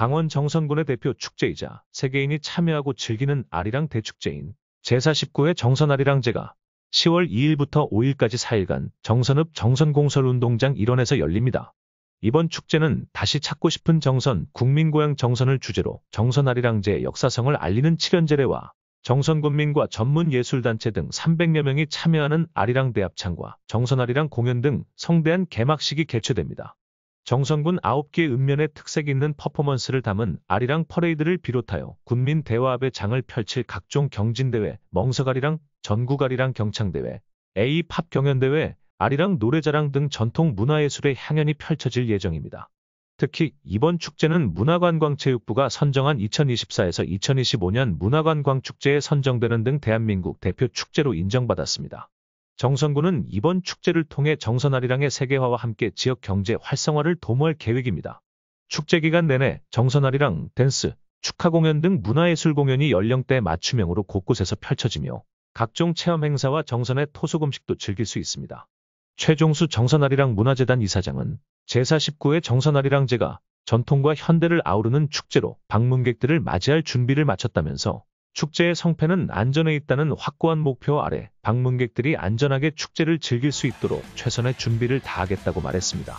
강원 정선군의 대표 축제이자 세계인이 참여하고 즐기는 아리랑 대축제인 제49회 정선아리랑제가 10월 2일부터 5일까지 4일간 정선읍 정선공설운동장 일원에서 열립니다. 이번 축제는 다시 찾고 싶은 정선, 국민고향 정선을 주제로 정선아리랑제의 역사성을 알리는 7연제례와 정선군민과 전문예술단체 등 300여 명이 참여하는 아리랑 대합창과 정선아리랑 공연 등 성대한 개막식이 개최됩니다. 정선군 9개 읍면의 특색 있는 퍼포먼스를 담은 아리랑 퍼레이드를 비롯하여 군민 대화합의 장을 펼칠 각종 경진대회, 멍석아리랑, 전국아리랑 경창대회, A팝 경연대회, 아리랑 노래자랑 등 전통 문화예술의 향연이 펼쳐질 예정입니다. 특히 이번 축제는 문화관광체육부가 선정한 2024에서 2025년 문화관광축제에 선정되는 등 대한민국 대표 축제로 인정받았습니다. 정선구는 이번 축제를 통해 정선아리랑의 세계화와 함께 지역 경제 활성화를 도모할 계획입니다. 축제 기간 내내 정선아리랑 댄스, 축하 공연 등 문화예술 공연이 연령대 맞춤형으로 곳곳에서 펼쳐지며 각종 체험 행사와 정선의 토속 음식도 즐길 수 있습니다. 최종수 정선아리랑 문화재단 이사장은 제49회 정선아리랑제가 전통과 현대를 아우르는 축제로 방문객들을 맞이할 준비를 마쳤다면서 축제의 성패는 안전에 있다는 확고한 목표 아래 방문객들이 안전하게 축제를 즐길 수 있도록 최선의 준비를 다하겠다고 말했습니다.